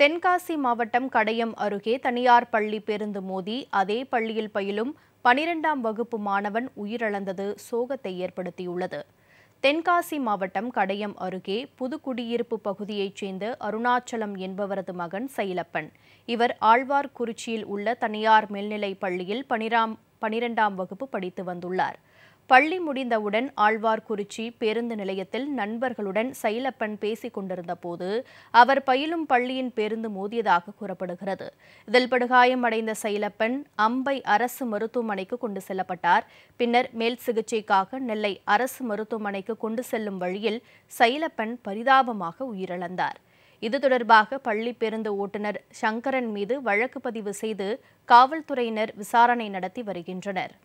தென்காசி மாவட்டம் கடையம் அருகே தனியார் பள்ளி பேருந்து மோதி அதே பள்ளியில் பயிலும் பனிரெண்டாம் வகுப்பு மாணவன் உயிரிழந்தது சோகத்தை ஏற்படுத்தியுள்ளது தென்காசி மாவட்டம் கடையம் அருகே புதுக்குடியிருப்பு பகுதியைச் சேர்ந்த அருணாச்சலம் என்பவரது மகன் சைலப்பன் இவர் ஆழ்வார்குறிச்சியில் உள்ள தனியார் மேல்நிலைப் பள்ளியில் பனிராம் பனிரெண்டாம் வகுப்பு படித்து வந்துள்ளார் பள்ளி முடிந்தவுடன் ஆழ்வார்குறிச்சி பேருந்து நிலையத்தில் நண்பர்களுடன் சைலப்பன் பேசிக் கொண்டிருந்த அவர் பயிலும் பள்ளியின் பேருந்து மோதியதாக கூறப்படுகிறது இதில் படுகாயமடைந்த சைலப்பன் அம்பை அரசு மருத்துவமனைக்கு கொண்டு செல்லப்பட்டார் பின்னர் மேல் சிகிச்சைக்காக நெல்லை அரசு மருத்துவமனைக்கு கொண்டு செல்லும் வழியில் சைலப்பன் பரிதாபமாக உயிரிழந்தார் இது தொடர்பாக பள்ளி பேருந்து ஓட்டுநர் சங்கரன் மீது வழக்கு பதிவு செய்து காவல்துறையினர் விசாரணை நடத்தி வருகின்றனர்